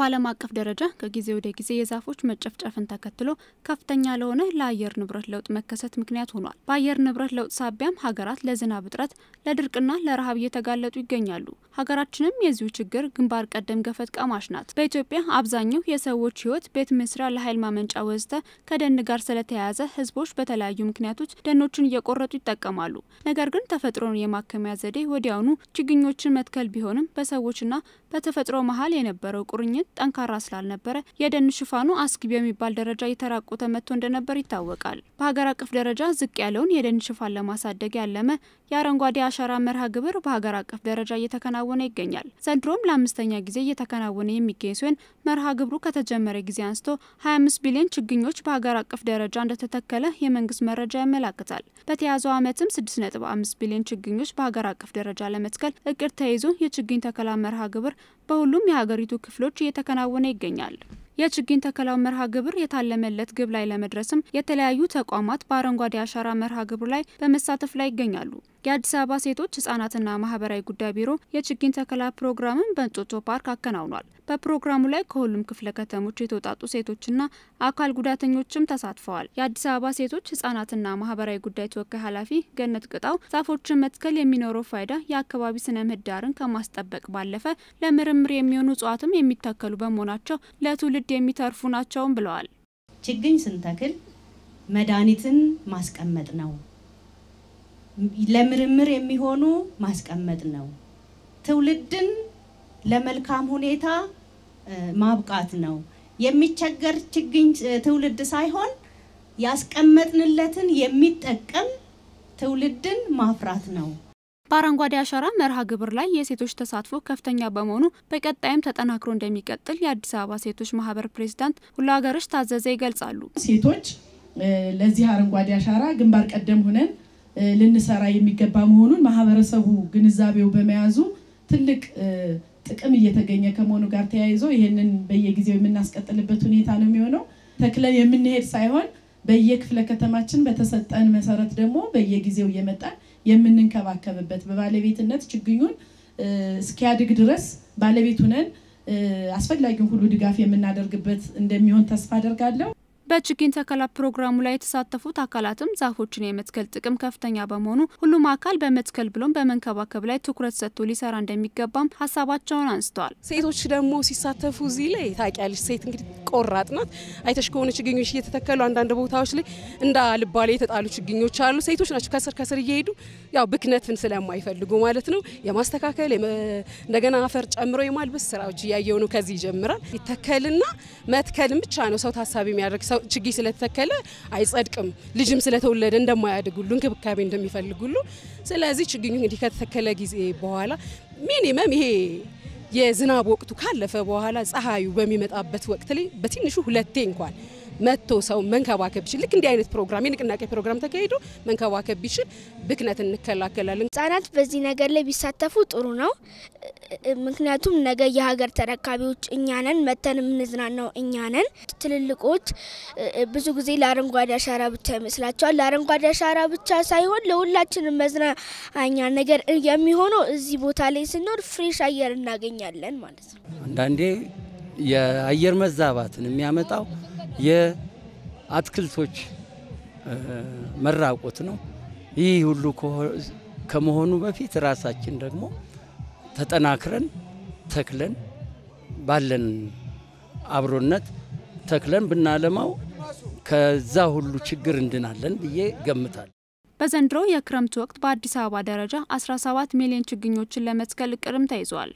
በዓለም አቀፍ ደረጃ ከጊዜ ወደ ጊዜ የዛፎች መጨፍጨፍን ተከትሎ ከፍተኛ ለሆነ ለአየር ንብረት ለውጥ መከሰት ምክንያት ሆኗል። በአየር ንብረት ለውጥ ሳቢያም ሀገራት ለዝናብ እጥረት፣ ለድርቅና ለረሃብ እየተጋለጡ ይገኛሉ። ሀገራችንም የዚሁ ችግር ግንባር ቀደም ገፈት ቀማሽ ናት። በኢትዮጵያ አብዛኛው የሰዎች ህይወት ቤት መስሪያ፣ ለኃይል ማመንጫ ወዘተ ከደን ጋር ስለተያያዘ ህዝቦች በተለያዩ ምክንያቶች ደኖችን እየቆረጡ ይጠቀማሉ። ነገር ግን ተፈጥሮን የማከሚያ ዘዴ ወዲያውኑ ችግኞችን መትከል ቢሆንም በሰዎችና በተፈጥሮ መሀል የነበረው ቁርኝት ጠንካራ ስላልነበረ የደን ሽፋኑ አስጊ በሚባል ደረጃ እየተራቆተ መጥቶ እንደነበር ይታወቃል። በሀገር አቀፍ ደረጃ ዝቅ ያለውን የደን ሽፋን ለማሳደግ ያለመ የአረንጓዴ አሻራ መርሃ ግብር በሀገር አቀፍ ደረጃ እየተከናወነ ይገኛል። ዘንድሮም ለአምስተኛ ጊዜ እየተከናወነ የሚገኝ ሲሆን መርሃ ግብሩ ከተጀመረ ጊዜ አንስቶ 25 ቢሊዮን ችግኞች በሀገር አቀፍ ደረጃ እንደተተከለ የመንግስት መረጃ ያመላክታል። በተያዘው ዓመትም 6.5 ቢሊዮን ችግኞች በሀገር አቀፍ ደረጃ ለመትከል እቅድ ተይዞ የችግኝ ተከላ መርሃ ግብር በሁሉም የሀገሪቱ ክፍሎች እየተ እየተከናወነ ይገኛል የችግኝ ተከላው መርሃ ግብር የታለመለት ግብ ላይ ለመድረስም የተለያዩ ተቋማት በአረንጓዴ አሻራ መርሃ ግብር ላይ በመሳተፍ ላይ ይገኛሉ። የአዲስ አበባ ሴቶች ህጻናትና ማህበራዊ ጉዳይ ቢሮ የችግኝ ተከላ ፕሮግራምን በእንጦጦ ፓርክ አከናውኗል። በፕሮግራሙ ላይ ከሁሉም ክፍለ ከተሞች የተውጣጡ ሴቶችና አካል ጉዳተኞችም ተሳትፈዋል። የአዲስ አበባ ሴቶች ህጻናትና ማህበራዊ ጉዳይ ተወካይ ኃላፊ ገነት ቅጣው ዛፎችን መትከል የሚኖረው ፋይዳ የአካባቢ ስነ ምህዳርን ከማስጠበቅ ባለፈ ለምርምር የሚሆኑ እጽዋትም የሚተከሉ በመሆናቸው ለትውልድ ትውልድ የሚተርፉ ናቸውም ብለዋል። ችግኝ ስንተክል መድኃኒትን ማስቀመጥ ነው። ለምርምር የሚሆኑ ማስቀመጥ ነው። ትውልድን ለመልካም ሁኔታ ማብቃት ነው። የሚቸገር ችግኝ ትውልድ ሳይሆን ያስቀመጥንለትን የሚጠቀም ትውልድን ማፍራት ነው። በአረንጓዴ አሻራ መርሃ ግብር ላይ የሴቶች ተሳትፎ ከፍተኛ በመሆኑ በቀጣይም ተጠናክሮ እንደሚቀጥል የአዲስ አበባ ሴቶች ማህበር ፕሬዚዳንት ሁሉ ሀገሮች ታዘዘ ይገልጻሉ። ሴቶች ለዚህ አረንጓዴ አሻራ ግንባር ቀደም ሆነን ልንሰራ የሚገባ መሆኑን ማህበረሰቡ ግንዛቤው በመያዙ ትልቅ ጥቅም እየተገኘ ከመሆኑ ጋር ተያይዞ ይህንን በየጊዜው የምናስቀጥልበት ሁኔታ ነው የሚሆነው። ተክለን የምንሄድ ሳይሆን በየክፍለ ከተማችን በተሰጠን መሰረት ደግሞ በየጊዜው እየመጣን የምንንከባከብበት በባለቤትነት ችግኙን እስኪያድግ ድረስ ባለቤት ሁነን አስፈላጊውን ሁሉ ድጋፍ የምናደርግበት እንደሚሆን ተስፋ አደርጋለሁ። በችግኝ ተከላ ፕሮግራሙ ላይ የተሳተፉት አካላትም ዛፎችን የመትከል ጥቅም ከፍተኛ በመሆኑ ሁሉም አካል በመትከል ብሎም በመንከባከብ ላይ ትኩረት ሰጥቶ ሊሰራ እንደሚገባም ሀሳባቸውን አንስተዋል። ሴቶች ደግሞ ሲሳተፉ እዚህ ላይ ታውቂያለሽ፣ ሴት እንግዲህ ቆራጥ ናት። አይተሽ ከሆነ ችግኞች እየተተከሉ አንዳንድ ቦታዎች ላይ እንደ ልባሌ የተጣሉ ችግኞች አሉ። ሴቶች ናቸው ከስር ከስር እየሄዱ ያው ብክነትን ስለማይፈልጉ ማለት ነው የማስተካከል እንደገና አፈር ጨምሮ የማልበስ ስራዎች እያየው ነው። ከዚህ ይጀምራል። ይተከልና መትከልን ብቻ ነው ሰው ታሳቢ የሚያደርግ ሰው ችግኝ ስለተተከለ አይጸድቅም፣ ልጅም ስለተወለደ እንደማያድግ ሁሉ እንክብካቤ እንደሚፈልግ ሁሉ ስለዚህ ችግኙ እንግዲህ ከተተከለ ጊዜ በኋላ ሚኒመም ይሄ የዝናብ ወቅቱ ካለፈ በኋላ ፀሐዩ በሚመጣበት ወቅት ላይ በትንሹ ሁለቴ እንኳን መጥቶ ሰው መንከባከብ ቢችል ልክ እንዲህ አይነት ፕሮግራም የንቅናቄ ፕሮግራም ተካሂዶ መንከባከብ ቢችል ብክነት እንከላከላለን። ህጻናት በዚህ ነገር ላይ ቢሳተፉ ጥሩ ነው። ምክንያቱም ነገ የሀገር ተረካቢዎች እኛ ነን፣ መተን የምንዝናናው እኛ ነን። ትልልቆች ብዙ ጊዜ ለአረንጓዴ አሻራ ብቻ ይመስላቸዋል። ለአረንጓዴ አሻራ ብቻ ሳይሆን ለሁላችንም መዝናኛ ነገር የሚሆነው እዚህ ቦታ ላይ ስንኖር ፍሬሽ አየር እናገኛለን ማለት ነው። አንዳንዴ የአየር መዛባትን የሚያመጣው የአትክልቶች መራቆት ነው። ይህ ሁሉ ከመሆኑ በፊት ራሳችን ደግሞ ተጠናክረን ተክለን ባለን አብሮነት ተክለን ብናለማው ከዛ ሁሉ ችግር እንድናለን ብዬ ገምታል። በዘንድሮ የክረምት ወቅት በአዲስ አበባ ደረጃ 17 ሚሊዮን ችግኞችን ለመትከል እቅድም ተይዟል።